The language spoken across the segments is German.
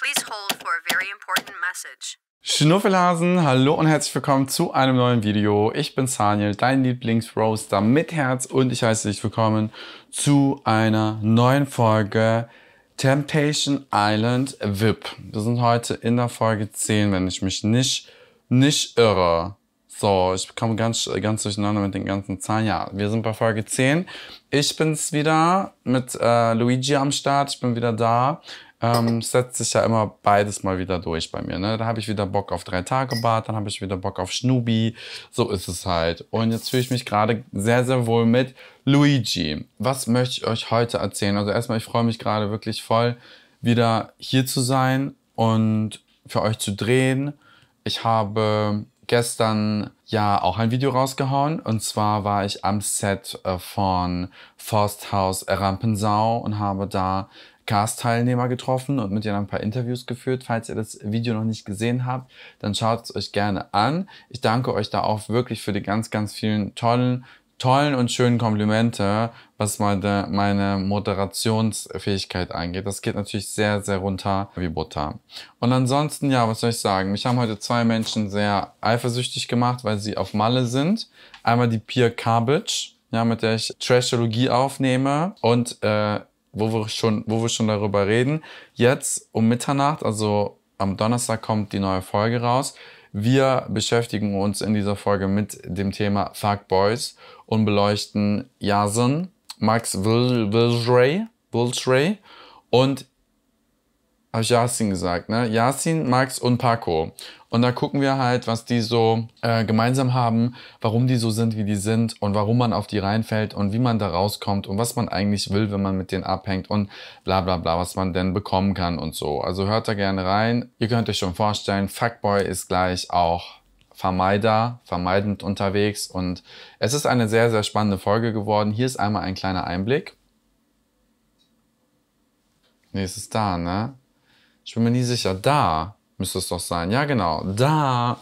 Please hold for a very important message. Schnuffelhasen, hallo und herzlich willkommen zu einem neuen Video. Ich bin Saniel, dein Lieblingsroaster mit Herz und ich heiße dich willkommen zu einer neuen Folge Temptation Island VIP. Wir sind heute in der Folge 10, wenn ich mich nicht, nicht irre. So, ich komme ganz, ganz durcheinander mit den ganzen Zahlen. Ja, wir sind bei Folge 10. Ich bin's wieder mit äh, Luigi am Start. Ich bin wieder da ähm, setzt sich ja immer beides mal wieder durch bei mir. Ne? Da habe ich wieder Bock auf drei Tage Bad, dann habe ich wieder Bock auf Schnubi. So ist es halt. Und jetzt fühle ich mich gerade sehr, sehr wohl mit Luigi. Was möchte ich euch heute erzählen? Also erstmal, ich freue mich gerade wirklich voll, wieder hier zu sein und für euch zu drehen. Ich habe gestern ja auch ein Video rausgehauen. Und zwar war ich am Set äh, von Forsthaus Rampensau und habe da Cast-Teilnehmer getroffen und mit ihr ein paar Interviews geführt. Falls ihr das Video noch nicht gesehen habt, dann schaut es euch gerne an. Ich danke euch da auch wirklich für die ganz, ganz vielen tollen, tollen und schönen Komplimente, was meine, meine Moderationsfähigkeit angeht. Das geht natürlich sehr, sehr runter wie Butter. Und ansonsten, ja, was soll ich sagen? Mich haben heute zwei Menschen sehr eifersüchtig gemacht, weil sie auf Malle sind. Einmal die Pia Cabbage, ja, mit der ich Trashologie aufnehme und äh, wo wir schon, wo wir schon darüber reden. Jetzt um Mitternacht, also am Donnerstag kommt die neue Folge raus. Wir beschäftigen uns in dieser Folge mit dem Thema Thug Boys und beleuchten Yasin, Max Wilshrey, und habe ich Yasin gesagt, ne? Yasin, Max und Paco. Und da gucken wir halt, was die so äh, gemeinsam haben, warum die so sind, wie die sind und warum man auf die reinfällt und wie man da rauskommt und was man eigentlich will, wenn man mit denen abhängt und bla bla bla, was man denn bekommen kann und so. Also hört da gerne rein. Ihr könnt euch schon vorstellen, Fuckboy ist gleich auch Vermeider, vermeidend unterwegs und es ist eine sehr, sehr spannende Folge geworden. Hier ist einmal ein kleiner Einblick. Nee, es ist da, ne? Ich bin mir nie sicher. Da müsste es doch sein. Ja, genau. Da.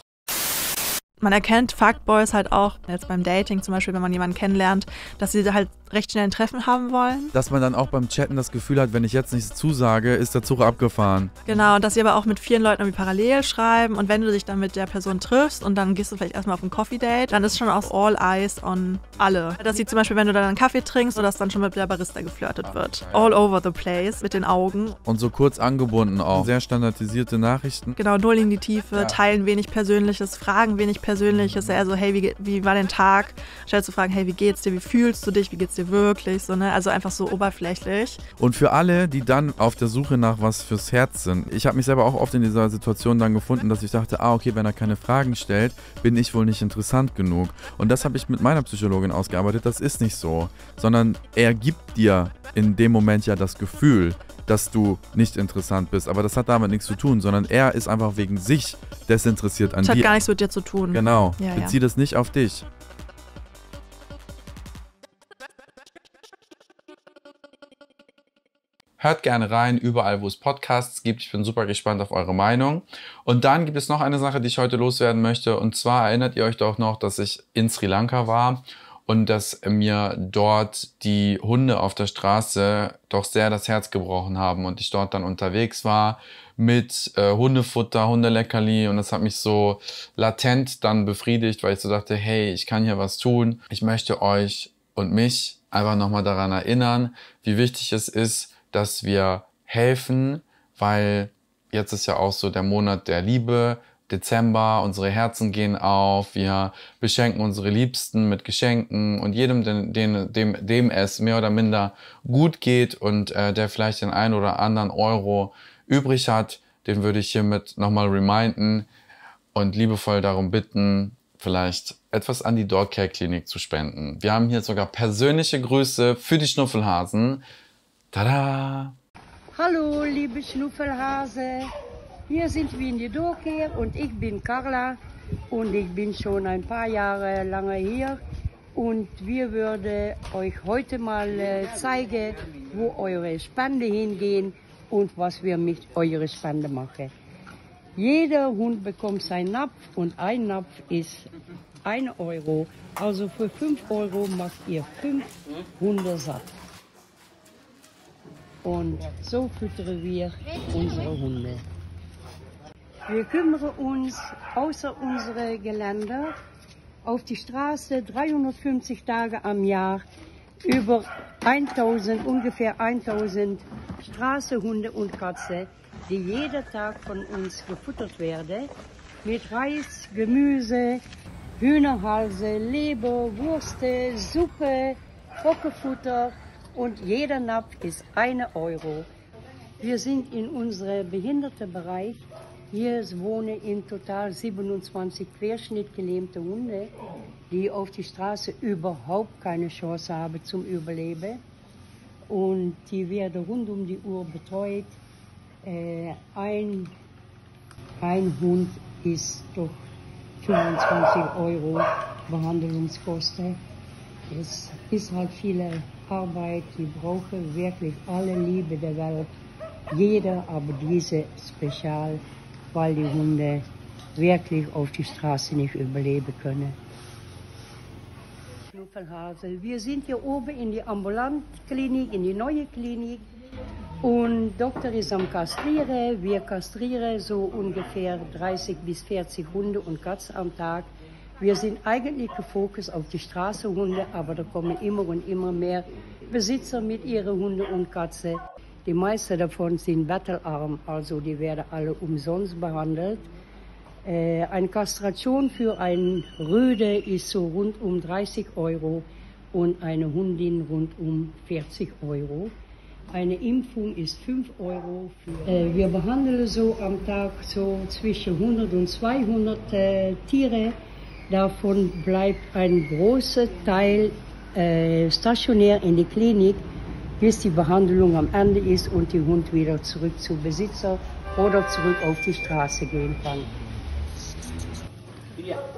Man erkennt Fuckboys halt auch jetzt beim Dating, zum Beispiel, wenn man jemanden kennenlernt, dass sie halt recht schnell ein Treffen haben wollen. Dass man dann auch beim Chatten das Gefühl hat, wenn ich jetzt nichts zusage, ist der Zug abgefahren. Genau, und dass sie aber auch mit vielen Leuten irgendwie parallel schreiben und wenn du dich dann mit der Person triffst und dann gehst du vielleicht erstmal auf ein Coffee-Date, dann ist schon auch all eyes on alle. Dass sie zum Beispiel, wenn du dann einen Kaffee trinkst, so dass dann schon mit der Barista geflirtet wird. Ah, all over the place, mit den Augen. Und so kurz angebunden auch. Sehr standardisierte Nachrichten. Genau, null in die Tiefe, ja. teilen wenig Persönliches, fragen wenig Persönliches. Eher mhm. so, also, hey, wie, wie war dein Tag? Stellst du fragen, hey, wie geht's dir, wie fühlst du dich, wie geht's dir? dir wirklich so, ne? Also einfach so oberflächlich. Und für alle, die dann auf der Suche nach was fürs Herz sind, ich habe mich selber auch oft in dieser Situation dann gefunden, dass ich dachte, ah, okay, wenn er keine Fragen stellt, bin ich wohl nicht interessant genug. Und das habe ich mit meiner Psychologin ausgearbeitet. Das ist nicht so, sondern er gibt dir in dem Moment ja das Gefühl, dass du nicht interessant bist. Aber das hat damit nichts zu tun, sondern er ist einfach wegen sich desinteressiert an dir. Das hat gar nichts mit dir zu tun. Genau. Ja, Bezieh ja. das nicht auf dich. Hört gerne rein, überall, wo es Podcasts gibt. Ich bin super gespannt auf eure Meinung. Und dann gibt es noch eine Sache, die ich heute loswerden möchte. Und zwar erinnert ihr euch doch noch, dass ich in Sri Lanka war und dass mir dort die Hunde auf der Straße doch sehr das Herz gebrochen haben und ich dort dann unterwegs war mit äh, Hundefutter, Hundeleckerli und das hat mich so latent dann befriedigt, weil ich so dachte, hey, ich kann hier was tun. Ich möchte euch und mich einfach nochmal daran erinnern, wie wichtig es ist, dass wir helfen, weil jetzt ist ja auch so der Monat der Liebe, Dezember, unsere Herzen gehen auf, wir beschenken unsere Liebsten mit Geschenken und jedem, den, den, dem, dem es mehr oder minder gut geht und äh, der vielleicht den einen oder anderen Euro übrig hat, den würde ich hiermit nochmal reminden und liebevoll darum bitten, vielleicht etwas an die Care Klinik zu spenden. Wir haben hier sogar persönliche Grüße für die Schnuffelhasen. Tada! Hallo, liebe Schnuffelhase. Hier sind wir in die Dorkeer und ich bin Carla und ich bin schon ein paar Jahre lange hier und wir würden euch heute mal äh, zeigen, wo eure Spende hingehen und was wir mit eurer Spende machen. Jeder Hund bekommt seinen Napf und ein Napf ist 1 Euro. Also für 5 Euro macht ihr 5 Hunde satt. Und so füttern wir unsere Hunde. Wir kümmern uns außer unsere Gelände auf die Straße 350 Tage am Jahr über 1000, ungefähr 1000 Straßenhunde und Katzen, die jeden Tag von uns gefuttert werden mit Reis, Gemüse, Hühnerhalse, Leber, Würste, Suppe, Trockenfutter, und jeder Napf ist 1 Euro. Wir sind in unserem Behindertenbereich. Hier wohnen in total 27 querschnittgelähmte Hunde, die auf die Straße überhaupt keine Chance haben zum Überleben. Und die werden rund um die Uhr betreut. Äh, ein, ein Hund ist doch 25 Euro Behandlungskosten. Es ist halt viele Arbeit. Sie brauchen wirklich alle Liebe der Welt. Jeder, aber diese spezial, weil die Hunde wirklich auf die Straße nicht überleben können. Wir sind hier oben in die Ambulantklinik, in die neue Klinik. Und Doktor ist am Kastrieren. Wir kastrieren so ungefähr 30 bis 40 Hunde und Katzen am Tag. Wir sind eigentlich gefokust auf die Straßenhunde, aber da kommen immer und immer mehr Besitzer mit ihren Hunden und Katzen. Die meisten davon sind bettelarm, also die werden alle umsonst behandelt. Äh, eine Kastration für einen Röde ist so rund um 30 Euro und eine Hundin rund um 40 Euro. Eine Impfung ist 5 Euro. Für äh, wir behandeln so am Tag so zwischen 100 und 200 äh, Tiere. Davon bleibt ein großer Teil äh, stationär in der Klinik, bis die Behandlung am Ende ist und der Hund wieder zurück zum Besitzer oder zurück auf die Straße gehen kann.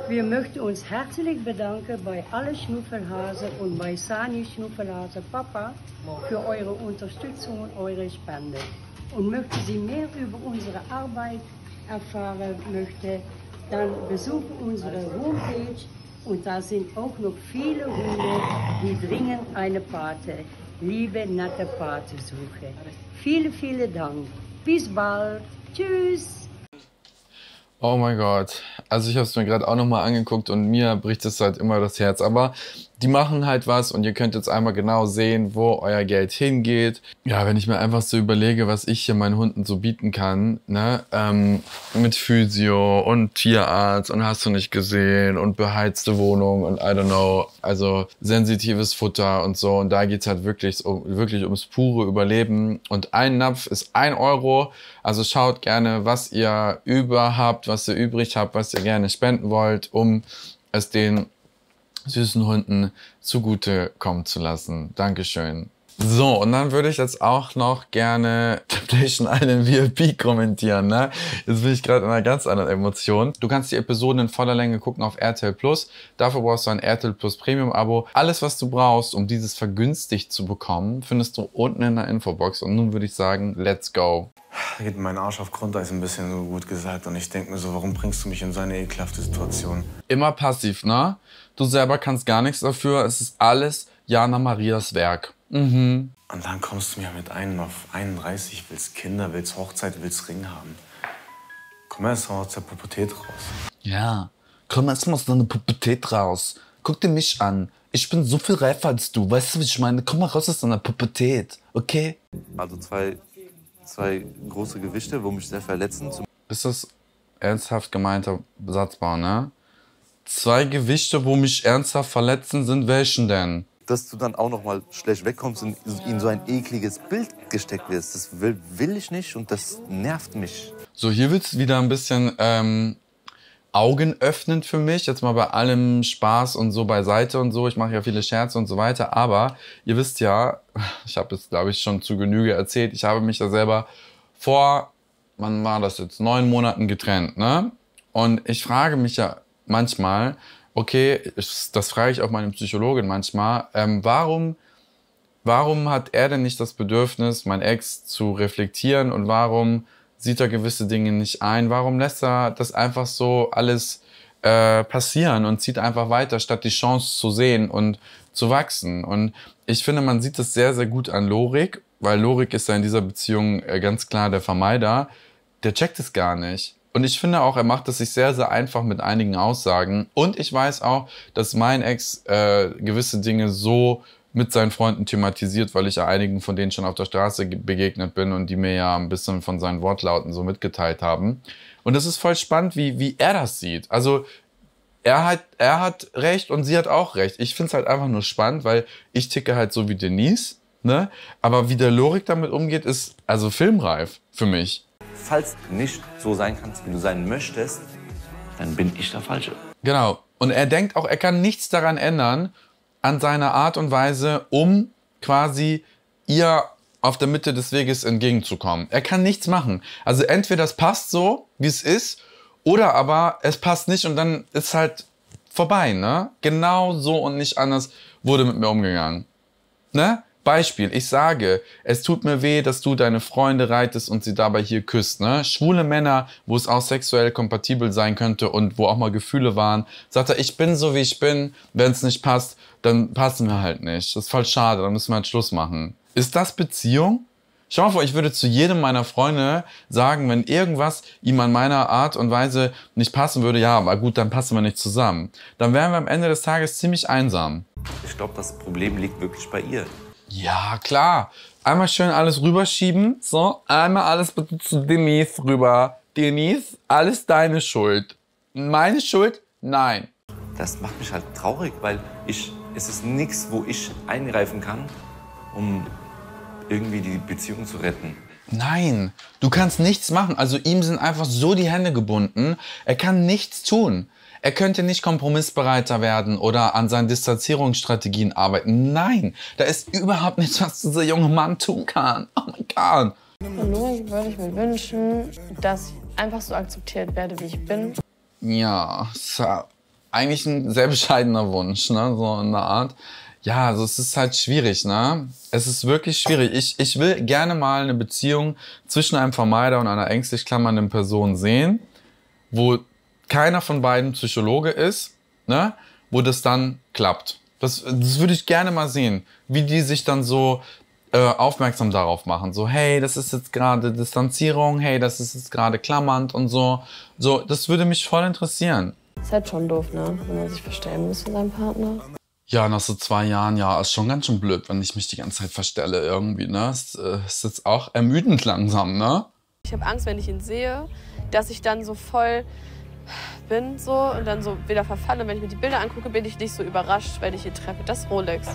Wir möchten uns herzlich bedanken bei alle Schnuffelhasen und bei Sani Schnuffelhase Papa für eure Unterstützung und eure Spende. Und möchten Sie mehr über unsere Arbeit erfahren, möchte dann besucht unsere Homepage und da sind auch noch viele Hunde, die dringend eine Pate, liebe nette Pate suchen. Vielen, vielen Dank. Bis bald. Tschüss. Oh mein Gott. Also ich habe es mir gerade auch nochmal angeguckt und mir bricht es halt immer das Herz. Aber die machen halt was und ihr könnt jetzt einmal genau sehen, wo euer Geld hingeht. Ja, wenn ich mir einfach so überlege, was ich hier meinen Hunden so bieten kann, ne, ähm, mit Physio und Tierarzt und hast du nicht gesehen und beheizte Wohnung und I don't know, also sensitives Futter und so. Und da geht es halt wirklich, um, wirklich ums pure Überleben. Und ein Napf ist ein Euro. Also schaut gerne, was ihr überhaupt, was ihr übrig habt, was ihr gerne spenden wollt, um es den süßen Hunden zugute kommen zu lassen. Dankeschön. So, und dann würde ich jetzt auch noch gerne Temptation Island VIP kommentieren, ne? Jetzt bin ich gerade in einer ganz anderen Emotion. Du kannst die Episoden in voller Länge gucken auf RTL Plus. Dafür brauchst du ein RTL Plus Premium Abo. Alles, was du brauchst, um dieses vergünstigt zu bekommen, findest du unten in der Infobox. Und nun würde ich sagen, let's go. Da geht mein Arsch auf Grundeis ein bisschen so gut gesagt. Und ich denke mir so, warum bringst du mich in so eine ekelhafte Situation? Immer passiv, ne? Du selber kannst gar nichts dafür. Es ist alles Jana Marias Werk. Mhm. Und dann kommst du mir mit einem auf 31, willst Kinder, willst Hochzeit, willst Ring haben. Komm erst mal aus der Pubertät raus. Ja, komm erst mal aus deiner Pubertät raus. Guck dir mich an. Ich bin so viel reifer als du. Weißt du, was ich meine? Komm mal raus aus deiner Pubertät, okay? Also zwei, zwei große Gewichte, wo mich sehr verletzen. Ist das ernsthaft gemeinter Satzbau, ne? Zwei Gewichte, wo mich ernsthaft verletzen, sind welchen denn? dass du dann auch noch mal schlecht wegkommst und in so ein ekliges Bild gesteckt wirst. Das will, will ich nicht und das nervt mich. So, hier wird es wieder ein bisschen ähm, augenöffnend für mich. Jetzt mal bei allem Spaß und so beiseite und so. Ich mache ja viele Scherze und so weiter. Aber ihr wisst ja, ich habe es, glaube ich, schon zu Genüge erzählt. Ich habe mich da selber vor, wann war das jetzt, neun Monaten getrennt. Ne? Und ich frage mich ja manchmal, okay, das frage ich auch meine Psychologin manchmal, ähm, warum, warum hat er denn nicht das Bedürfnis, mein Ex zu reflektieren und warum sieht er gewisse Dinge nicht ein? Warum lässt er das einfach so alles äh, passieren und zieht einfach weiter, statt die Chance zu sehen und zu wachsen? Und ich finde, man sieht das sehr, sehr gut an Lorik, weil Lorik ist ja in dieser Beziehung äh, ganz klar der Vermeider. Der checkt es gar nicht und ich finde auch, er macht es sich sehr, sehr einfach mit einigen Aussagen. Und ich weiß auch, dass mein Ex äh, gewisse Dinge so mit seinen Freunden thematisiert, weil ich ja einigen von denen schon auf der Straße begegnet bin und die mir ja ein bisschen von seinen Wortlauten so mitgeteilt haben. Und es ist voll spannend, wie, wie er das sieht. Also er hat, er hat recht und sie hat auch recht. Ich finde es halt einfach nur spannend, weil ich ticke halt so wie Denise. Ne? Aber wie der Lorik damit umgeht, ist also filmreif für mich. Falls nicht so sein kannst, wie du sein möchtest, dann bin ich der Falsche. Genau. Und er denkt auch, er kann nichts daran ändern, an seiner Art und Weise, um quasi ihr auf der Mitte des Weges entgegenzukommen. Er kann nichts machen. Also entweder das passt so, wie es ist, oder aber es passt nicht und dann ist halt vorbei, ne? Genau so und nicht anders wurde mit mir umgegangen. Ne? Beispiel, ich sage, es tut mir weh, dass du deine Freunde reitest und sie dabei hier küsst. Ne? Schwule Männer, wo es auch sexuell kompatibel sein könnte und wo auch mal Gefühle waren, sagt er, ich bin so wie ich bin, wenn es nicht passt, dann passen wir halt nicht. Das ist voll schade, dann müssen wir halt Schluss machen. Ist das Beziehung? Schau mal vor, ich würde zu jedem meiner Freunde sagen, wenn irgendwas ihm an meiner Art und Weise nicht passen würde, ja, aber gut, dann passen wir nicht zusammen. Dann wären wir am Ende des Tages ziemlich einsam. Ich glaube, das Problem liegt wirklich bei ihr. Ja, klar. Einmal schön alles rüberschieben. So, einmal alles bitte zu Denise rüber. Denise, alles deine Schuld. Meine Schuld? Nein. Das macht mich halt traurig, weil ich, es ist nichts, wo ich eingreifen kann, um irgendwie die Beziehung zu retten. Nein, du kannst nichts machen. Also ihm sind einfach so die Hände gebunden. Er kann nichts tun. Er könnte nicht kompromissbereiter werden oder an seinen Distanzierungsstrategien arbeiten. Nein, da ist überhaupt nichts, was dieser junge Mann tun kann. Oh mein Gott. Hallo, ich würde mir wünschen, dass ich einfach so akzeptiert werde, wie ich bin. Ja, ist eigentlich ein sehr bescheidener Wunsch, ne? so in der Art. Ja, also es ist halt schwierig, ne? Es ist wirklich schwierig. Ich, ich will gerne mal eine Beziehung zwischen einem Vermeider und einer ängstlich klammernden Person sehen, wo keiner von beiden Psychologe ist, ne, wo das dann klappt. Das, das würde ich gerne mal sehen, wie die sich dann so äh, aufmerksam darauf machen. So, hey, das ist jetzt gerade Distanzierung, hey, das ist jetzt gerade klammernd und so. So, das würde mich voll interessieren. Ist halt schon doof, ne? Wenn man sich verstellen muss von seinem Partner. Ja, nach so zwei Jahren, ja, ist schon ganz schön blöd, wenn ich mich die ganze Zeit verstelle irgendwie, ne? Ist, äh, ist jetzt auch ermüdend langsam, ne? Ich habe Angst, wenn ich ihn sehe, dass ich dann so voll bin so und dann so wieder verfalle. Wenn ich mir die Bilder angucke, bin ich nicht so überrascht, wenn ich hier treffe. Das Rolex.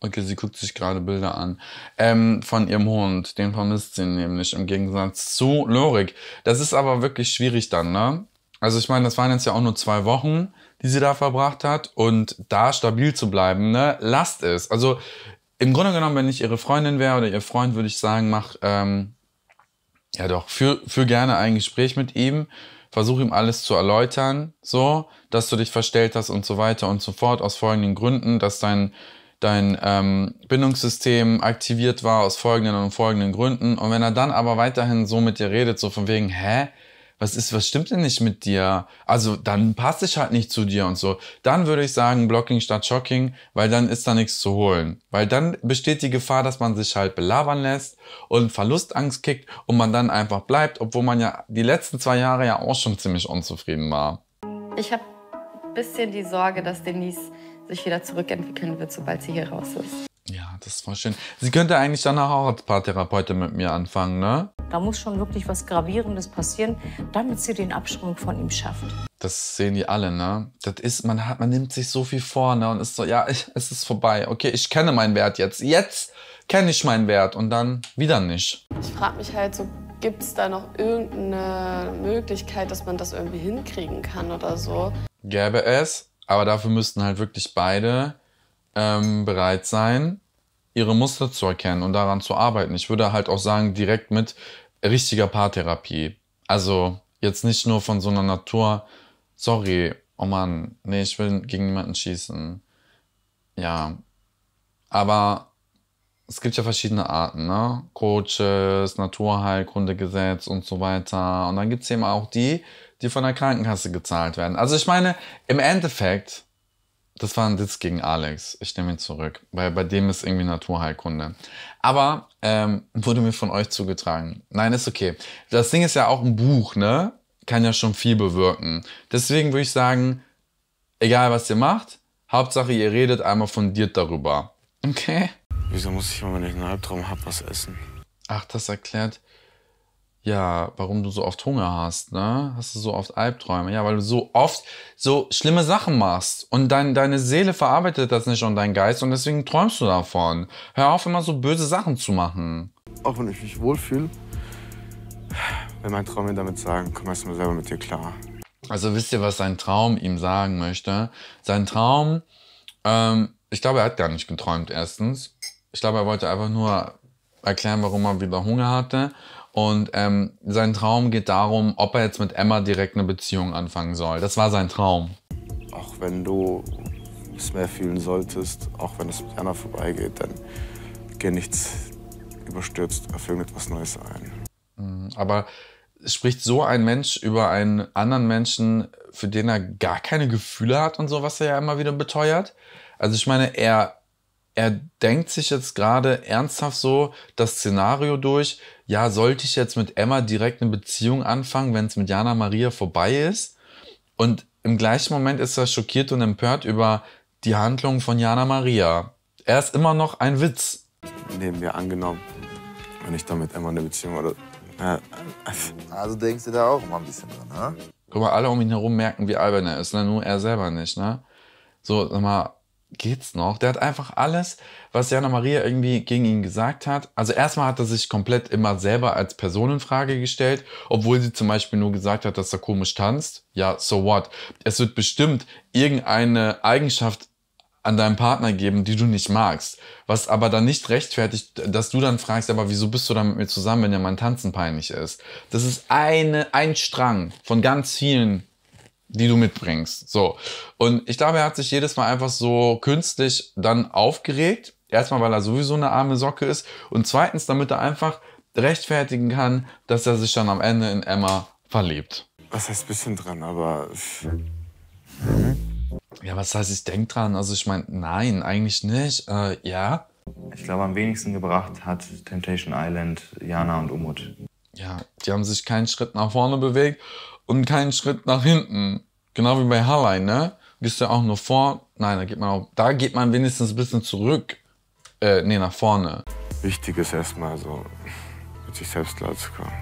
Okay, sie guckt sich gerade Bilder an. Ähm, von ihrem Hund. Den vermisst sie nämlich im Gegensatz zu Lorik. Das ist aber wirklich schwierig dann, ne? Also ich meine, das waren jetzt ja auch nur zwei Wochen, die sie da verbracht hat. Und da stabil zu bleiben, ne? Lasst es. Also im Grunde genommen, wenn ich ihre Freundin wäre oder ihr Freund, würde ich sagen, mach, ähm, ja doch, für, für gerne ein Gespräch mit ihm versuch ihm alles zu erläutern, so, dass du dich verstellt hast und so weiter und so fort, aus folgenden Gründen, dass dein, dein ähm, Bindungssystem aktiviert war, aus folgenden und folgenden Gründen. Und wenn er dann aber weiterhin so mit dir redet, so von wegen, hä? was ist, was stimmt denn nicht mit dir? Also dann passt ich halt nicht zu dir und so. Dann würde ich sagen, Blocking statt Shocking, weil dann ist da nichts zu holen. Weil dann besteht die Gefahr, dass man sich halt belabern lässt und Verlustangst kickt und man dann einfach bleibt, obwohl man ja die letzten zwei Jahre ja auch schon ziemlich unzufrieden war. Ich habe ein bisschen die Sorge, dass Denise sich wieder zurückentwickeln wird, sobald sie hier raus ist. Ja, das ist voll schön. Sie könnte eigentlich dann auch als Paartherapeutin mit mir anfangen, ne? Da muss schon wirklich was Gravierendes passieren, damit sie den Abschirm von ihm schafft. Das sehen die alle, ne? Das ist, man hat, man nimmt sich so viel vor, ne? Und ist so, ja, ich, es ist vorbei. Okay, ich kenne meinen Wert jetzt. Jetzt kenne ich meinen Wert und dann wieder nicht. Ich frage mich halt so, gibt es da noch irgendeine Möglichkeit, dass man das irgendwie hinkriegen kann oder so? Gäbe es, aber dafür müssten halt wirklich beide ähm, bereit sein, ihre Muster zu erkennen und daran zu arbeiten. Ich würde halt auch sagen, direkt mit richtiger Paartherapie. Also jetzt nicht nur von so einer Natur, sorry, oh Mann, nee, ich will gegen niemanden schießen. Ja. Aber es gibt ja verschiedene Arten, ne? Coaches, Naturheilkunde, Gesetz und so weiter. Und dann gibt es eben auch die, die von der Krankenkasse gezahlt werden. Also ich meine, im Endeffekt das war ein Witz gegen Alex. Ich nehme ihn zurück, weil bei dem ist irgendwie Naturheilkunde. Aber ähm, wurde mir von euch zugetragen. Nein, ist okay. Das Ding ist ja auch ein Buch, ne? Kann ja schon viel bewirken. Deswegen würde ich sagen, egal was ihr macht, Hauptsache ihr redet einmal fundiert darüber. Okay? Wieso muss ich immer, wenn ich einen Albtraum habe, was essen? Ach, das erklärt ja, warum du so oft Hunger hast, ne? Hast du so oft Albträume? Ja, weil du so oft so schlimme Sachen machst und dein, deine Seele verarbeitet das nicht und dein Geist und deswegen träumst du davon. Hör auf, immer so böse Sachen zu machen. Auch wenn ich mich wohlfühle, will mein Traum mir damit sagen, komm erst mal selber mit dir klar. Also wisst ihr, was sein Traum ihm sagen möchte? Sein Traum, ähm, ich glaube, er hat gar nicht geträumt erstens. Ich glaube, er wollte einfach nur erklären, warum er wieder Hunger hatte. Und ähm, sein Traum geht darum, ob er jetzt mit Emma direkt eine Beziehung anfangen soll. Das war sein Traum. Auch wenn du es mehr fühlen solltest, auch wenn es mit Anna vorbeigeht, dann geh nichts überstürzt, erfüll mit was Neues ein. Mhm, aber spricht so ein Mensch über einen anderen Menschen, für den er gar keine Gefühle hat und so, was er ja immer wieder beteuert? Also ich meine, er er denkt sich jetzt gerade ernsthaft so das Szenario durch, ja, sollte ich jetzt mit Emma direkt eine Beziehung anfangen, wenn es mit Jana Maria vorbei ist? Und im gleichen Moment ist er schockiert und empört über die Handlung von Jana Maria. Er ist immer noch ein Witz. Nehmen wir angenommen, wenn ich dann mit Emma eine Beziehung oder. Äh, also denkst du da auch immer ein bisschen dran, ne? Guck mal, alle um ihn herum merken, wie albern er ist, ne? Nur er selber nicht, ne? So, sag mal, geht's noch. Der hat einfach alles, was Jana Maria irgendwie gegen ihn gesagt hat. Also erstmal hat er sich komplett immer selber als Personenfrage gestellt, obwohl sie zum Beispiel nur gesagt hat, dass er komisch tanzt. Ja, so what? Es wird bestimmt irgendeine Eigenschaft an deinem Partner geben, die du nicht magst. Was aber dann nicht rechtfertigt, dass du dann fragst, aber wieso bist du dann mit mir zusammen, wenn dir mein Tanzen peinlich ist? Das ist eine, ein Strang von ganz vielen die du mitbringst. So. Und ich glaube, er hat sich jedes Mal einfach so künstlich dann aufgeregt. Erstmal, weil er sowieso eine arme Socke ist. Und zweitens, damit er einfach rechtfertigen kann, dass er sich dann am Ende in Emma verliebt. Was heißt bisschen dran, aber. Ja, was heißt, ich denke dran? Also, ich meine, nein, eigentlich nicht. Äh, ja. Ich glaube, am wenigsten gebracht hat Temptation Island Jana und Umut. Ja, die haben sich keinen Schritt nach vorne bewegt und keinen Schritt nach hinten. Genau wie bei Haarline, ne? Gehst du ja auch nur vor. Nein, da geht man auch. Da geht man wenigstens ein bisschen zurück. Äh, nee, nach vorne. Wichtig ist erstmal so, mit sich selbst klar zu kommen.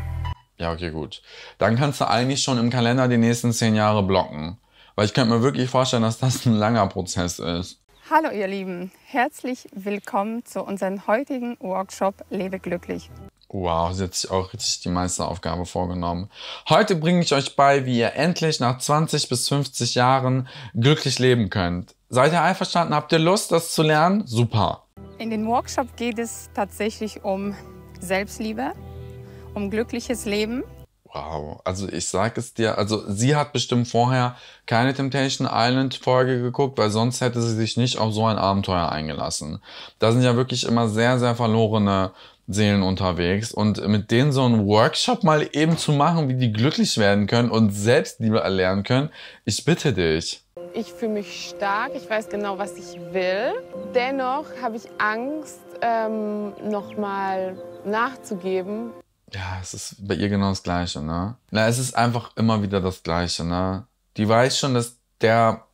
Ja, okay, gut. Dann kannst du eigentlich schon im Kalender die nächsten zehn Jahre blocken. Weil ich könnte mir wirklich vorstellen, dass das ein langer Prozess ist. Hallo ihr Lieben, herzlich willkommen zu unserem heutigen Workshop Lebe glücklich. Wow, sie hat sich auch richtig die Meisteraufgabe vorgenommen. Heute bringe ich euch bei, wie ihr endlich nach 20 bis 50 Jahren glücklich leben könnt. Seid ihr einverstanden? Habt ihr Lust, das zu lernen? Super. In den Workshop geht es tatsächlich um Selbstliebe, um glückliches Leben. Wow, also ich sag es dir, also sie hat bestimmt vorher keine Temptation Island Folge geguckt, weil sonst hätte sie sich nicht auf so ein Abenteuer eingelassen. Da sind ja wirklich immer sehr, sehr verlorene Seelen unterwegs und mit denen so einen Workshop mal eben zu machen, wie die glücklich werden können und Selbstliebe erlernen können, ich bitte dich. Ich fühle mich stark, ich weiß genau, was ich will. Dennoch habe ich Angst, ähm, nochmal nachzugeben. Ja, es ist bei ihr genau das Gleiche, ne? Na, es ist einfach immer wieder das Gleiche, ne? Die weiß schon, dass der,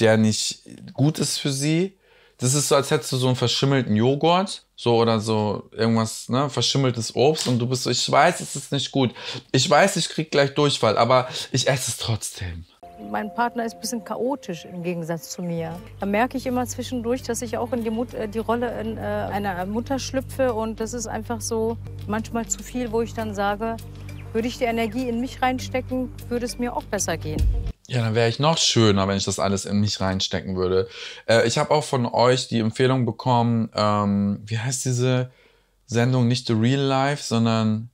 der nicht gut ist für sie, das ist so, als hättest du so einen verschimmelten Joghurt, so oder so irgendwas, ne, verschimmeltes Obst und du bist so, ich weiß, es ist nicht gut. Ich weiß, ich krieg gleich Durchfall, aber ich esse es trotzdem. Mein Partner ist ein bisschen chaotisch im Gegensatz zu mir. Da merke ich immer zwischendurch, dass ich auch in die, Mut äh, die Rolle in, äh, einer Mutter schlüpfe. Und das ist einfach so manchmal zu viel, wo ich dann sage, würde ich die Energie in mich reinstecken, würde es mir auch besser gehen. Ja, dann wäre ich noch schöner, wenn ich das alles in mich reinstecken würde. Äh, ich habe auch von euch die Empfehlung bekommen, ähm, wie heißt diese Sendung? Nicht The Real Life, sondern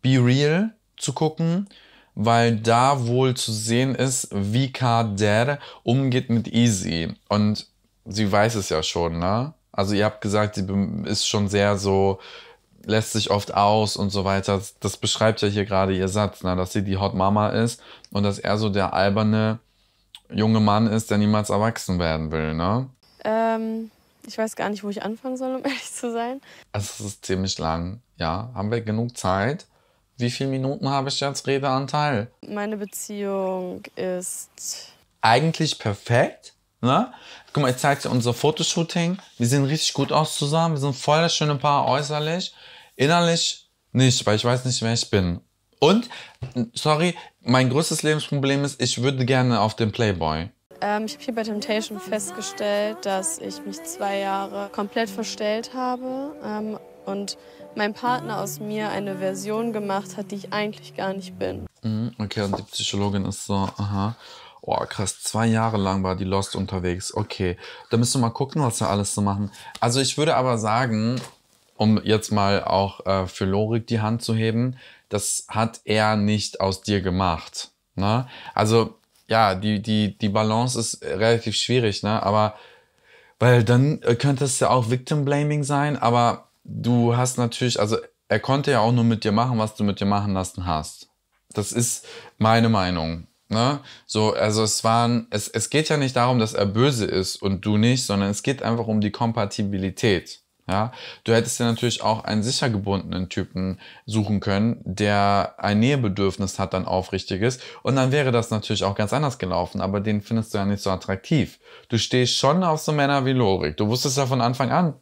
Be Real zu gucken, weil da wohl zu sehen ist, wie Kader umgeht mit Easy. Und sie weiß es ja schon, ne? Also ihr habt gesagt, sie ist schon sehr so lässt sich oft aus und so weiter. Das, beschreibt ja hier gerade ihr Satz, na, ne, dass sie die Hot Mama ist und dass er so der alberne junge Mann ist, der niemals erwachsen werden will, ne? Ähm, ich weiß gar nicht, wo ich anfangen soll, um ehrlich zu sein. Also es ist ziemlich lang, ja. Haben wir genug Zeit? Wie viele Minuten habe ich jetzt Redeanteil? Meine Beziehung ist... Eigentlich perfekt, ne? Guck mal, ich zeige dir unser Fotoshooting. Wir sehen richtig gut aus zusammen. Wir sind voll das schöne Paar äußerlich. Innerlich nicht, weil ich weiß nicht, wer ich bin. Und, sorry, mein größtes Lebensproblem ist, ich würde gerne auf den Playboy. Ähm, ich habe hier bei Temptation festgestellt, dass ich mich zwei Jahre komplett verstellt habe ähm, und mein Partner aus mir eine Version gemacht hat, die ich eigentlich gar nicht bin. Mhm, okay, und die Psychologin ist so, aha. Oh, krass, zwei Jahre lang war die Lost unterwegs. Okay, da müssen wir mal gucken, was wir alles so machen. Also ich würde aber sagen, um jetzt mal auch äh, für Lorik die Hand zu heben, das hat er nicht aus dir gemacht. Ne? Also ja, die, die, die Balance ist relativ schwierig, ne? aber weil dann äh, könnte es ja auch Victim Blaming sein, aber du hast natürlich, also er konnte ja auch nur mit dir machen, was du mit dir machen lassen hast. Das ist meine Meinung. Ne? So, also es waren, es, es geht ja nicht darum, dass er böse ist und du nicht, sondern es geht einfach um die Kompatibilität. Ja, du hättest ja natürlich auch einen sicher gebundenen Typen suchen können, der ein Nähebedürfnis hat, dann aufrichtiges. Und dann wäre das natürlich auch ganz anders gelaufen, aber den findest du ja nicht so attraktiv. Du stehst schon auf so Männer wie Lorik. Du wusstest ja von Anfang an,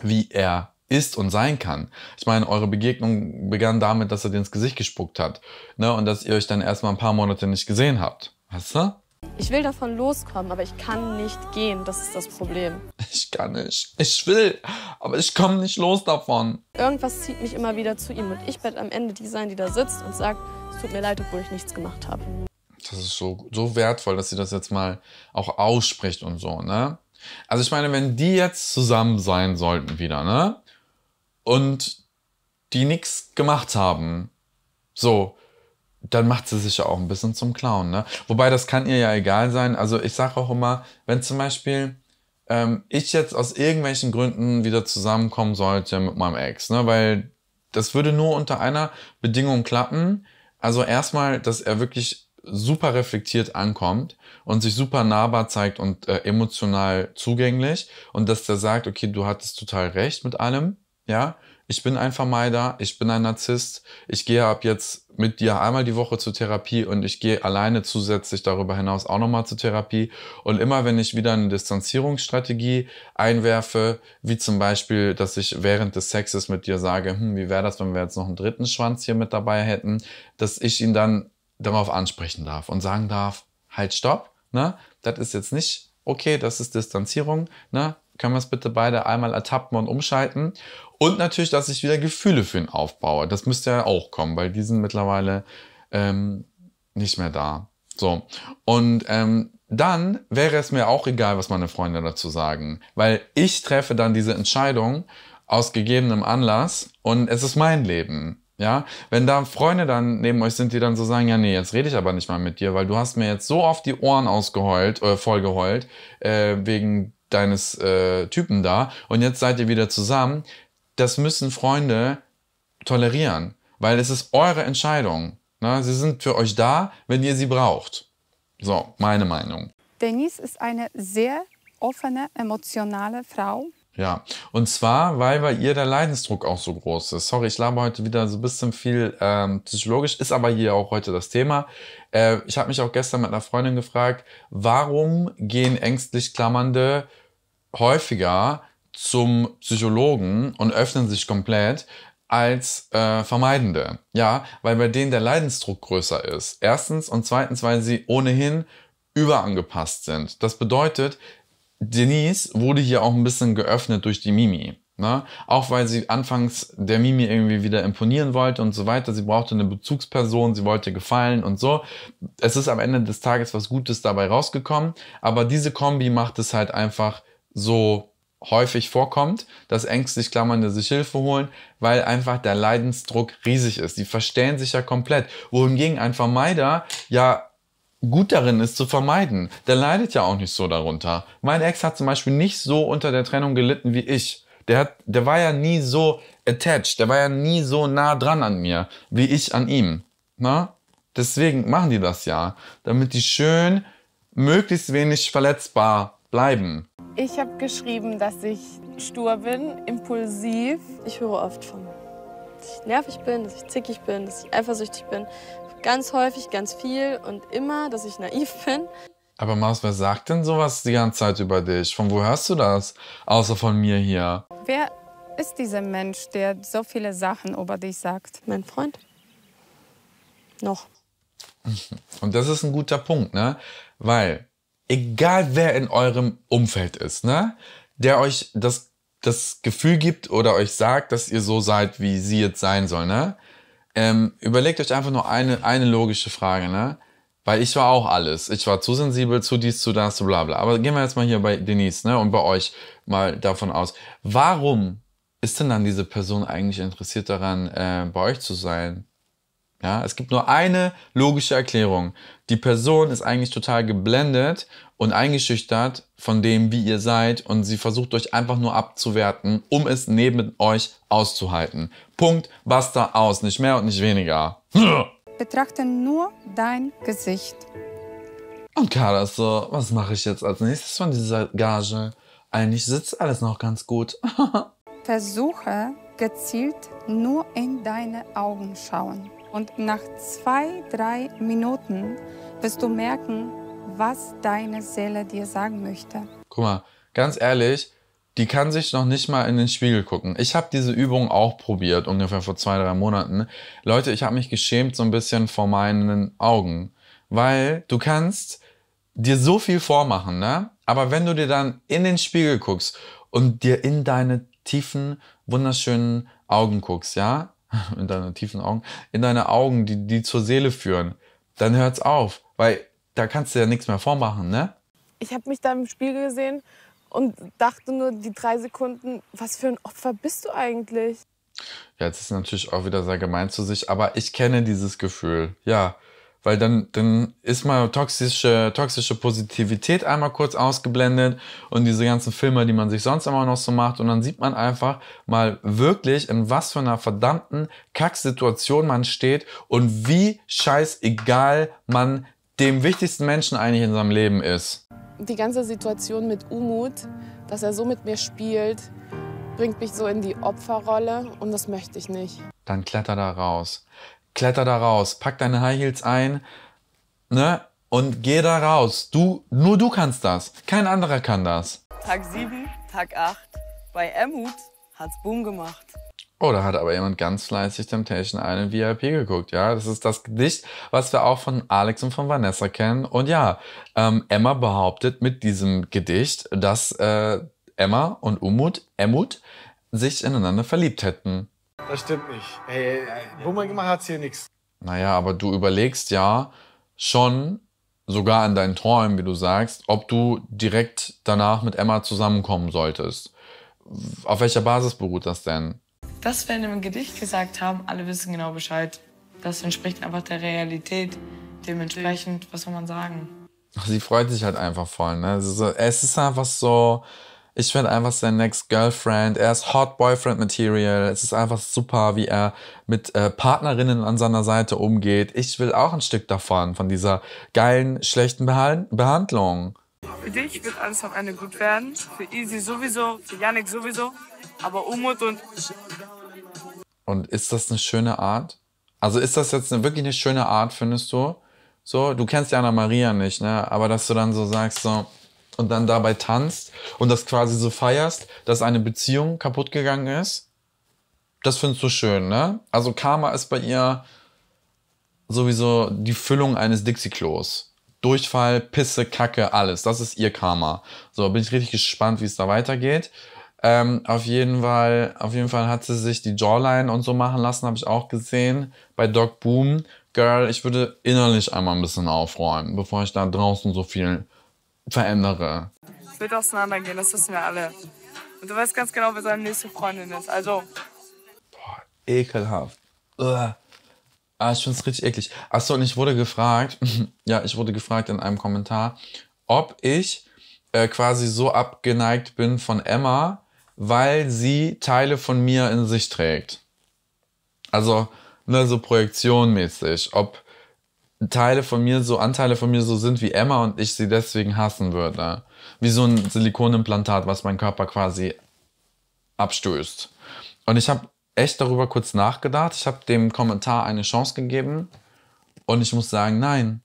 wie er ist und sein kann. Ich meine, eure Begegnung begann damit, dass er dir ins Gesicht gespuckt hat. Ne? Und dass ihr euch dann erstmal ein paar Monate nicht gesehen habt. Weißt du? Ich will davon loskommen, aber ich kann nicht gehen. Das ist das Problem. Ich kann nicht. Ich will, aber ich komme nicht los davon. Irgendwas zieht mich immer wieder zu ihm und ich werde am Ende die sein, die da sitzt und sagt, es tut mir leid, obwohl ich nichts gemacht habe. Das ist so, so wertvoll, dass sie das jetzt mal auch ausspricht und so, ne? Also ich meine, wenn die jetzt zusammen sein sollten wieder, ne? Und die nichts gemacht haben, so, dann macht sie sich ja auch ein bisschen zum Clown. Ne? Wobei das kann ihr ja egal sein. Also ich sage auch immer, wenn zum Beispiel ähm, ich jetzt aus irgendwelchen Gründen wieder zusammenkommen sollte mit meinem Ex, ne? weil das würde nur unter einer Bedingung klappen. Also erstmal, dass er wirklich super reflektiert ankommt und sich super nahbar zeigt und äh, emotional zugänglich und dass der sagt, okay, du hattest total recht mit allem, ja, ich bin ein Vermeider, ich bin ein Narzisst, ich gehe ab jetzt mit dir einmal die Woche zur Therapie und ich gehe alleine zusätzlich darüber hinaus auch nochmal zur Therapie. Und immer wenn ich wieder eine Distanzierungsstrategie einwerfe, wie zum Beispiel, dass ich während des Sexes mit dir sage, hm, wie wäre das, wenn wir jetzt noch einen dritten Schwanz hier mit dabei hätten, dass ich ihn dann darauf ansprechen darf und sagen darf, halt, stopp, ne, das ist jetzt nicht okay, das ist Distanzierung, ne, können wir es bitte beide einmal ertappen und umschalten. Und natürlich, dass ich wieder Gefühle für ihn aufbaue. Das müsste ja auch kommen, weil die sind mittlerweile ähm, nicht mehr da. So. Und ähm, dann wäre es mir auch egal, was meine Freunde dazu sagen. Weil ich treffe dann diese Entscheidung aus gegebenem Anlass und es ist mein Leben. Ja, wenn da Freunde dann neben euch sind, die dann so sagen, ja, nee, jetzt rede ich aber nicht mal mit dir, weil du hast mir jetzt so oft die Ohren ausgeheult, äh, vollgeheult, äh, wegen deines äh, Typen da und jetzt seid ihr wieder zusammen. Das müssen Freunde tolerieren, weil es ist eure Entscheidung. Na, ne? sie sind für euch da, wenn ihr sie braucht. So, meine Meinung. Denise ist eine sehr offene, emotionale Frau. Ja, und zwar, weil bei ihr der Leidensdruck auch so groß ist. Sorry, ich laber heute wieder so ein bisschen viel ähm, psychologisch, ist aber hier auch heute das Thema. Äh, ich habe mich auch gestern mit einer Freundin gefragt, warum gehen ängstlich klammernde häufiger zum Psychologen und öffnen sich komplett als äh, Vermeidende. Ja, weil bei denen der Leidensdruck größer ist. Erstens und zweitens, weil sie ohnehin überangepasst sind. Das bedeutet, Denise wurde hier auch ein bisschen geöffnet durch die Mimi. Ne? Auch weil sie anfangs der Mimi irgendwie wieder imponieren wollte und so weiter. Sie brauchte eine Bezugsperson, sie wollte gefallen und so. Es ist am Ende des Tages was Gutes dabei rausgekommen, aber diese Kombi macht es halt einfach so häufig vorkommt, dass ängstlich Klammernde sich Hilfe holen, weil einfach der Leidensdruck riesig ist. Die verstellen sich ja komplett. Wohingegen ein Vermeider ja gut darin ist zu vermeiden. Der leidet ja auch nicht so darunter. Mein Ex hat zum Beispiel nicht so unter der Trennung gelitten wie ich. Der, hat, der war ja nie so attached, der war ja nie so nah dran an mir, wie ich an ihm. Na? Deswegen machen die das ja, damit die schön möglichst wenig verletzbar bleiben. Ich habe geschrieben, dass ich stur bin, impulsiv. Ich höre oft von, dass ich nervig bin, dass ich zickig bin, dass ich eifersüchtig bin. Ganz häufig, ganz viel und immer, dass ich naiv bin. Aber Maus, wer sagt denn sowas die ganze Zeit über dich? Von wo hörst du das? Außer von mir hier. Wer ist dieser Mensch, der so viele Sachen über dich sagt? Mein Freund. Noch. Und das ist ein guter Punkt, ne? Weil egal wer in eurem Umfeld ist, ne, der euch das, das Gefühl gibt oder euch sagt, dass ihr so seid, wie sie jetzt sein soll, ne, ähm, überlegt euch einfach nur eine, eine logische Frage, ne, weil ich war auch alles. Ich war zu sensibel, zu dies, zu das, zu bla bla. Aber gehen wir jetzt mal hier bei Denise, ne, und bei euch mal davon aus. Warum ist denn dann diese Person eigentlich interessiert daran, äh, bei euch zu sein? Ja, es gibt nur eine logische Erklärung. Die Person ist eigentlich total geblendet und eingeschüchtert von dem, wie ihr seid und sie versucht euch einfach nur abzuwerten, um es neben euch auszuhalten. Punkt, basta aus, nicht mehr und nicht weniger. Betrachte nur dein Gesicht. Und Carla ist so, was mache ich jetzt als nächstes von dieser Gage? Eigentlich sitzt alles noch ganz gut. Versuche gezielt nur in deine Augen schauen. Und nach zwei, drei Minuten wirst du merken, was deine Seele dir sagen möchte. Guck mal, ganz ehrlich, die kann sich noch nicht mal in den Spiegel gucken. Ich habe diese Übung auch probiert, ungefähr vor zwei, drei Monaten. Leute, ich habe mich geschämt so ein bisschen vor meinen Augen, weil du kannst dir so viel vormachen, ne? Aber wenn du dir dann in den Spiegel guckst und dir in deine tiefen, wunderschönen Augen guckst, ja, in deine tiefen Augen, in deine Augen, die, die zur Seele führen, dann hört's auf, weil da kannst du ja nichts mehr vormachen, ne? Ich habe mich da im Spiegel gesehen und dachte nur die drei Sekunden, was für ein Opfer bist du eigentlich? Ja, jetzt ist natürlich auch wieder sehr gemein zu sich, aber ich kenne dieses Gefühl. Ja, weil dann, dann ist mal toxische, toxische Positivität einmal kurz ausgeblendet und diese ganzen Filme, die man sich sonst immer noch so macht und dann sieht man einfach mal wirklich, in was für einer verdammten Kacksituation man steht und wie scheißegal man dem wichtigsten Menschen eigentlich in seinem Leben ist. Die ganze Situation mit Umut, dass er so mit mir spielt, bringt mich so in die Opferrolle und das möchte ich nicht. Dann kletter da raus kletter da raus, pack deine High Heels ein, ne? Und geh da raus. Du, nur du kannst das. Kein anderer kann das. Tag 7, Tag 8. Bei Emmut hat's Boom gemacht. Oh, da hat aber jemand ganz fleißig Temptation einen VIP geguckt, ja. Das ist das Gedicht, was wir auch von Alex und von Vanessa kennen. Und ja, ähm, Emma behauptet mit diesem Gedicht, dass äh, Emma und Umut, Emmut sich ineinander verliebt hätten. Das stimmt nicht. Hey, Bumerang hat's hier nichts. Naja, aber du überlegst ja schon, sogar an deinen Träumen, wie du sagst, ob du direkt danach mit Emma zusammenkommen solltest. Auf welcher Basis beruht das denn? Dass wir in einem Gedicht gesagt haben, alle wissen genau Bescheid. Das entspricht einfach der Realität. Dementsprechend, was soll man sagen? Sie freut sich halt einfach voll. Ne? Es ist einfach so, ich finde einfach sein Next Girlfriend, er ist Hot Boyfriend Material. Es ist einfach super, wie er mit äh, Partnerinnen an seiner Seite umgeht. Ich will auch ein Stück davon, von dieser geilen, schlechten Behal Behandlung. Für dich wird alles am Ende gut werden. Für Easy sowieso, für Yannick sowieso. Aber Umut und. Und ist das eine schöne Art? Also ist das jetzt eine, wirklich eine schöne Art, findest du? So, du kennst Jana Maria nicht, ne? Aber dass du dann so sagst, so, und dann dabei tanzt und das quasi so feierst, dass eine Beziehung kaputt gegangen ist. Das findest du schön, ne? Also Karma ist bei ihr sowieso die Füllung eines Dixie-Klos. Durchfall, Pisse, Kacke, alles. Das ist ihr Karma. So, bin ich richtig gespannt, wie es da weitergeht. Ähm, auf, jeden Fall, auf jeden Fall hat sie sich die Jawline und so machen lassen, habe ich auch gesehen. Bei Doc Boom. Girl, ich würde innerlich einmal ein bisschen aufräumen, bevor ich da draußen so viel verändere. Wird auseinandergehen, das wissen wir alle. Und du weißt ganz genau, wer seine nächste Freundin ist. Also. Boah, ekelhaft. Uah. Ah, ich finde es richtig eklig. Achso, und ich wurde gefragt, ja, ich wurde gefragt in einem Kommentar, ob ich äh, quasi so abgeneigt bin von Emma, weil sie Teile von mir in sich trägt. Also, ne, so projektionmäßig. Ob Teile von mir, so Anteile von mir so sind wie Emma und ich sie deswegen hassen würde. Wie so ein Silikonimplantat, was mein Körper quasi abstößt. Und ich habe echt darüber kurz nachgedacht. Ich habe dem Kommentar eine Chance gegeben und ich muss sagen, nein.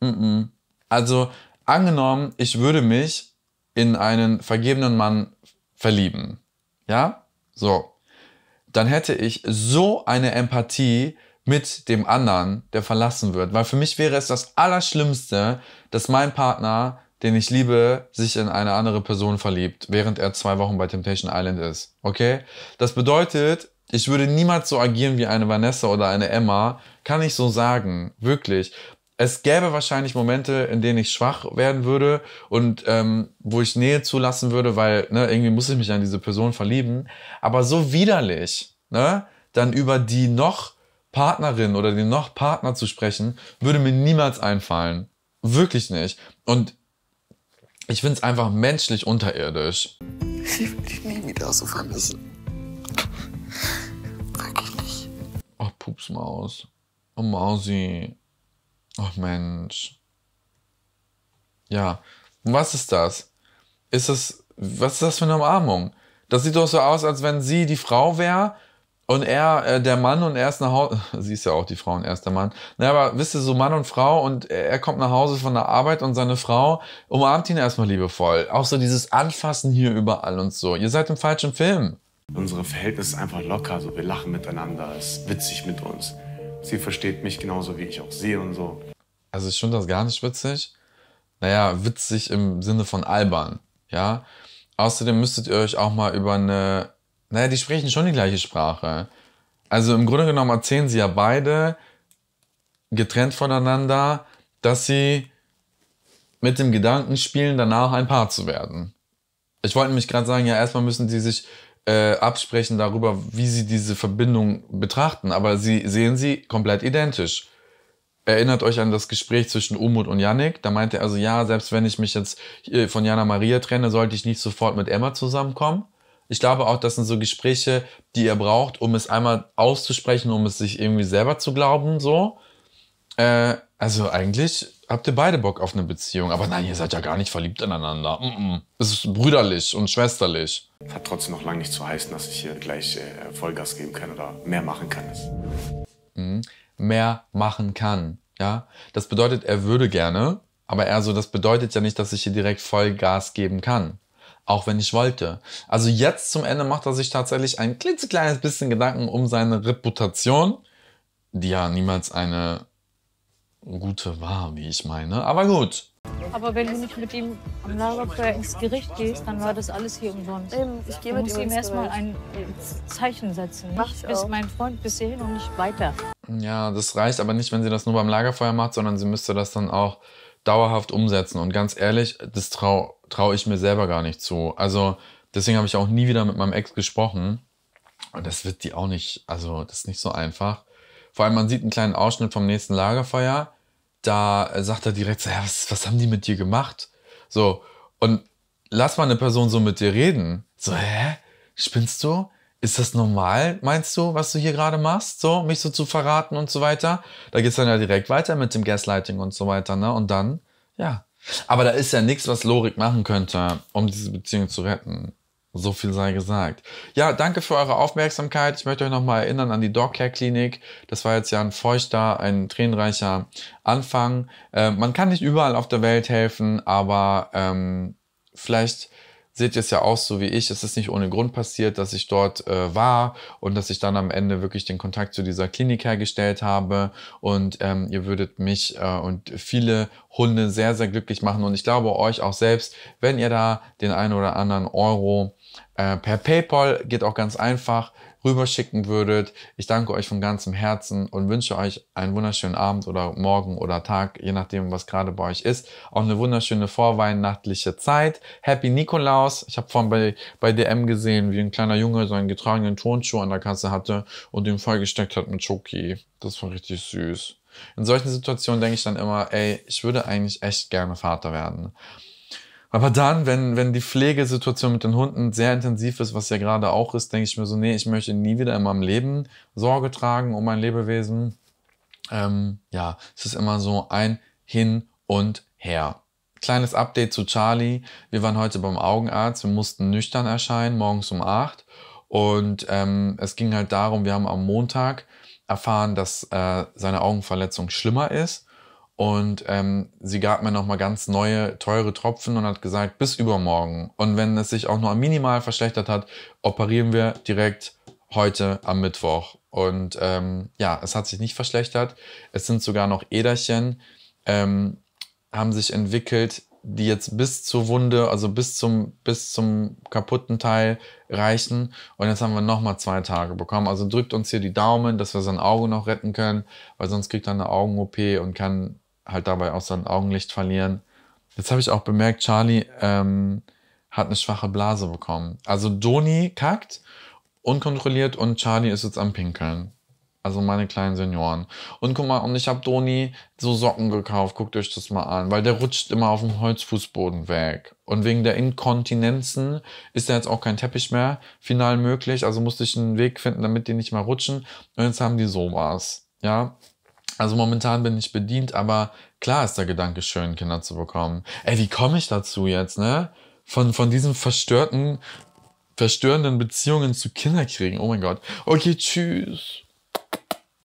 Mm -mm. Also angenommen, ich würde mich in einen vergebenen Mann verlieben. Ja? So. Dann hätte ich so eine Empathie, mit dem anderen, der verlassen wird. Weil für mich wäre es das Allerschlimmste, dass mein Partner, den ich liebe, sich in eine andere Person verliebt, während er zwei Wochen bei Temptation Island ist. Okay? Das bedeutet, ich würde niemals so agieren wie eine Vanessa oder eine Emma. Kann ich so sagen. Wirklich. Es gäbe wahrscheinlich Momente, in denen ich schwach werden würde und ähm, wo ich Nähe zulassen würde, weil ne, irgendwie muss ich mich an diese Person verlieben. Aber so widerlich, ne, dann über die noch Partnerin oder den noch Partner zu sprechen, würde mir niemals einfallen. Wirklich nicht. Und ich finde es einfach menschlich unterirdisch. Ich will dich nie wieder so vermissen. Wirklich nicht. Ach, Pupsmaus. Oh, Mausi. Ach, Mensch. Ja. was ist das? Ist das, was ist das für eine Umarmung? Das sieht doch so aus, als wenn sie die Frau wäre und er, äh, der Mann und er ist nach Hause, sie ist ja auch die Frau und er ist der Mann. Na, aber wisst ihr, so Mann und Frau und er kommt nach Hause von der Arbeit und seine Frau umarmt ihn erstmal liebevoll. Auch so dieses Anfassen hier überall und so. Ihr seid im falschen Film. Unsere Verhältnisse ist einfach locker, so wir lachen miteinander, es ist witzig mit uns. Sie versteht mich genauso, wie ich auch sie und so. Also ist schon das gar nicht witzig. Naja, witzig im Sinne von albern, ja. Außerdem müsstet ihr euch auch mal über eine naja, die sprechen schon die gleiche Sprache. Also im Grunde genommen erzählen sie ja beide getrennt voneinander, dass sie mit dem Gedanken spielen, danach ein Paar zu werden. Ich wollte nämlich gerade sagen, ja, erstmal müssen sie sich äh, absprechen darüber, wie sie diese Verbindung betrachten, aber sie sehen sie komplett identisch. Erinnert euch an das Gespräch zwischen Umut und Yannick. Da meinte er also, ja, selbst wenn ich mich jetzt äh, von Jana Maria trenne, sollte ich nicht sofort mit Emma zusammenkommen ich glaube auch, das sind so Gespräche, die ihr braucht, um es einmal auszusprechen, um es sich irgendwie selber zu glauben, so. Äh, also eigentlich habt ihr beide Bock auf eine Beziehung. Aber nein, ihr seid ja gar nicht verliebt ineinander. Mm -mm. Es ist brüderlich und schwesterlich. Es Hat trotzdem noch lange nicht zu heißen, dass ich hier gleich äh, Vollgas geben kann oder mehr machen kann. Mhm. Mehr machen kann, ja. Das bedeutet, er würde gerne, aber er so, das bedeutet ja nicht, dass ich hier direkt Vollgas geben kann auch wenn ich wollte. Also jetzt zum Ende macht er sich tatsächlich ein klitzekleines bisschen Gedanken um seine Reputation, die ja niemals eine gute war, wie ich meine. Aber gut. Aber wenn du nicht mit ihm am Lagerfeuer ins Gericht gehst, dann war das alles hier umsonst. Eben, ich gehe mit ihm erstmal ein äh, Zeichen setzen. Nicht bis mein Freund bis hierhin und nicht weiter. Ja, das reicht aber nicht, wenn sie das nur beim Lagerfeuer macht, sondern sie müsste das dann auch dauerhaft umsetzen. Und ganz ehrlich, das traue trau ich mir selber gar nicht zu. Also deswegen habe ich auch nie wieder mit meinem Ex gesprochen. Und das wird die auch nicht, also das ist nicht so einfach. Vor allem, man sieht einen kleinen Ausschnitt vom nächsten Lagerfeuer. Da äh, sagt er direkt so, ja, was, was haben die mit dir gemacht? So, und lass mal eine Person so mit dir reden. So, hä? Spinnst du? ist das normal, meinst du, was du hier gerade machst, so mich so zu verraten und so weiter? Da geht's dann ja direkt weiter mit dem Gaslighting und so weiter, ne? Und dann, ja. Aber da ist ja nichts, was Lorik machen könnte, um diese Beziehung zu retten. So viel sei gesagt. Ja, danke für eure Aufmerksamkeit. Ich möchte euch nochmal erinnern an die Dogcare Klinik. Das war jetzt ja ein feuchter, ein tränenreicher Anfang. Äh, man kann nicht überall auf der Welt helfen, aber ähm, vielleicht seht ihr es ja auch so wie ich. Es ist nicht ohne Grund passiert, dass ich dort äh, war und dass ich dann am Ende wirklich den Kontakt zu dieser Klinik hergestellt habe. Und ähm, ihr würdet mich äh, und viele Hunde sehr, sehr glücklich machen. Und ich glaube euch auch selbst, wenn ihr da den einen oder anderen Euro äh, per PayPal geht auch ganz einfach rüberschicken würdet. Ich danke euch von ganzem Herzen und wünsche euch einen wunderschönen Abend oder Morgen oder Tag, je nachdem, was gerade bei euch ist. Auch eine wunderschöne vorweihnachtliche Zeit. Happy Nikolaus. Ich habe vorhin bei, bei DM gesehen, wie ein kleiner Junge seinen getragenen Turnschuh an der Kasse hatte und den vollgesteckt hat mit Schoki. Das war richtig süß. In solchen Situationen denke ich dann immer, ey, ich würde eigentlich echt gerne Vater werden. Aber dann, wenn, wenn die Pflegesituation mit den Hunden sehr intensiv ist, was ja gerade auch ist, denke ich mir so, nee, ich möchte nie wieder in meinem Leben Sorge tragen um mein Lebewesen. Ähm, ja, es ist immer so ein Hin und Her. Kleines Update zu Charlie. Wir waren heute beim Augenarzt. Wir mussten nüchtern erscheinen, morgens um acht Und ähm, es ging halt darum, wir haben am Montag erfahren, dass äh, seine Augenverletzung schlimmer ist und ähm, sie gab mir nochmal ganz neue, teure Tropfen und hat gesagt, bis übermorgen. Und wenn es sich auch nur minimal verschlechtert hat, operieren wir direkt heute am Mittwoch. Und ähm, ja, es hat sich nicht verschlechtert. Es sind sogar noch Äderchen, ähm, haben sich entwickelt, die jetzt bis zur Wunde, also bis zum, bis zum kaputten Teil reichen. Und jetzt haben wir nochmal zwei Tage bekommen. Also drückt uns hier die Daumen, dass wir sein Auge noch retten können, weil sonst kriegt er eine Augen-OP und kann halt dabei aus sein Augenlicht verlieren. Jetzt habe ich auch bemerkt, Charlie ähm, hat eine schwache Blase bekommen. Also Doni kackt unkontrolliert und Charlie ist jetzt am Pinkeln. Also meine kleinen Senioren. Und guck mal, und ich habe Doni so Socken gekauft. Guckt euch das mal an, weil der rutscht immer auf dem Holzfußboden weg. Und wegen der Inkontinenzen ist da jetzt auch kein Teppich mehr final möglich. Also musste ich einen Weg finden, damit die nicht mehr rutschen. Und jetzt haben die sowas. Ja, also momentan bin ich bedient, aber klar ist der Gedanke schön, Kinder zu bekommen. Ey, wie komme ich dazu jetzt, ne? Von, von diesen verstörten, verstörenden Beziehungen zu Kinderkriegen. Oh mein Gott. Okay, tschüss.